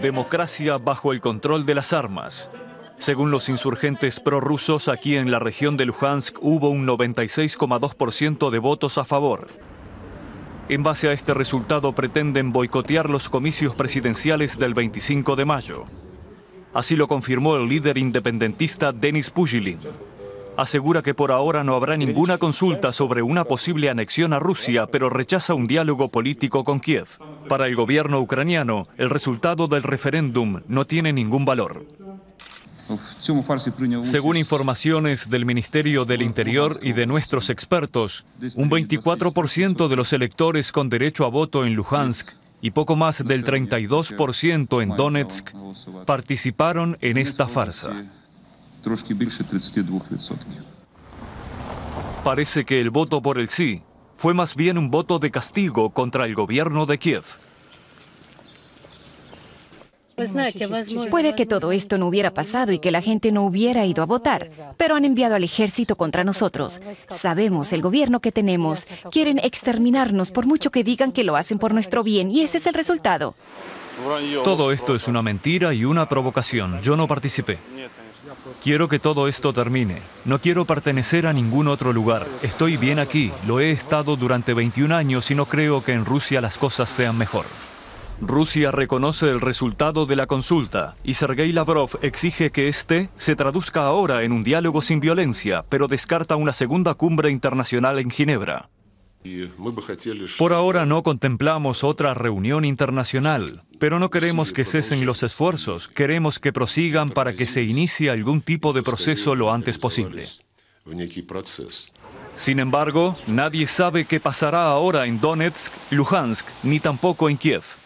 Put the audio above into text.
democracia bajo el control de las armas. Según los insurgentes prorrusos, aquí en la región de Luhansk hubo un 96,2% de votos a favor. En base a este resultado pretenden boicotear los comicios presidenciales del 25 de mayo. Así lo confirmó el líder independentista Denis Pujilin asegura que por ahora no habrá ninguna consulta sobre una posible anexión a Rusia, pero rechaza un diálogo político con Kiev. Para el gobierno ucraniano, el resultado del referéndum no tiene ningún valor. Según informaciones del Ministerio del Interior y de nuestros expertos, un 24% de los electores con derecho a voto en Luhansk y poco más del 32% en Donetsk participaron en esta farsa. Parece que el voto por el sí fue más bien un voto de castigo contra el gobierno de Kiev. Pues Puede que todo esto no hubiera pasado y que la gente no hubiera ido a votar, pero han enviado al ejército contra nosotros. Sabemos el gobierno que tenemos. Quieren exterminarnos por mucho que digan que lo hacen por nuestro bien y ese es el resultado. Todo esto es una mentira y una provocación. Yo no participé. Quiero que todo esto termine. No quiero pertenecer a ningún otro lugar. Estoy bien aquí. Lo he estado durante 21 años y no creo que en Rusia las cosas sean mejor. Rusia reconoce el resultado de la consulta y Sergei Lavrov exige que este se traduzca ahora en un diálogo sin violencia, pero descarta una segunda cumbre internacional en Ginebra. Por ahora no contemplamos otra reunión internacional, pero no queremos que cesen los esfuerzos, queremos que prosigan para que se inicie algún tipo de proceso lo antes posible. Sin embargo, nadie sabe qué pasará ahora en Donetsk, Luhansk, ni tampoco en Kiev.